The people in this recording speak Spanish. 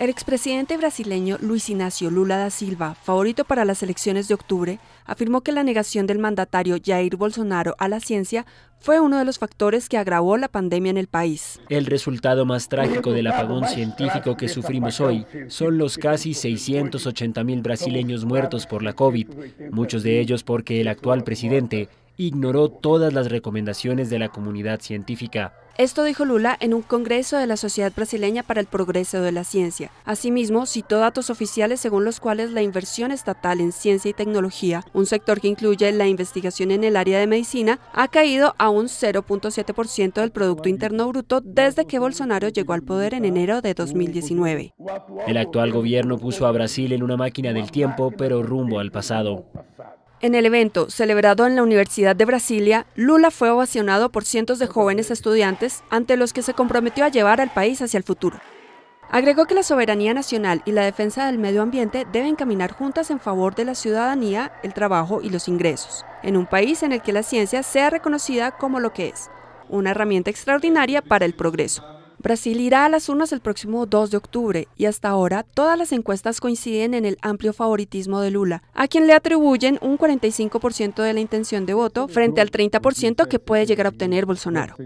El expresidente brasileño Luis Ignacio Lula da Silva, favorito para las elecciones de octubre, afirmó que la negación del mandatario Jair Bolsonaro a la ciencia fue uno de los factores que agravó la pandemia en el país. El resultado más trágico del apagón científico que sufrimos hoy son los casi 680 mil brasileños muertos por la COVID, muchos de ellos porque el actual presidente ignoró todas las recomendaciones de la comunidad científica. Esto dijo Lula en un congreso de la Sociedad Brasileña para el Progreso de la Ciencia. Asimismo, citó datos oficiales según los cuales la inversión estatal en ciencia y tecnología, un sector que incluye la investigación en el área de medicina, ha caído a un 0.7% del Producto Interno Bruto desde que Bolsonaro llegó al poder en enero de 2019. El actual gobierno puso a Brasil en una máquina del tiempo, pero rumbo al pasado. En el evento, celebrado en la Universidad de Brasilia, Lula fue ovacionado por cientos de jóvenes estudiantes ante los que se comprometió a llevar al país hacia el futuro. Agregó que la soberanía nacional y la defensa del medio ambiente deben caminar juntas en favor de la ciudadanía, el trabajo y los ingresos, en un país en el que la ciencia sea reconocida como lo que es, una herramienta extraordinaria para el progreso. Brasil irá a las urnas el próximo 2 de octubre y hasta ahora todas las encuestas coinciden en el amplio favoritismo de Lula, a quien le atribuyen un 45% de la intención de voto frente al 30% que puede llegar a obtener Bolsonaro.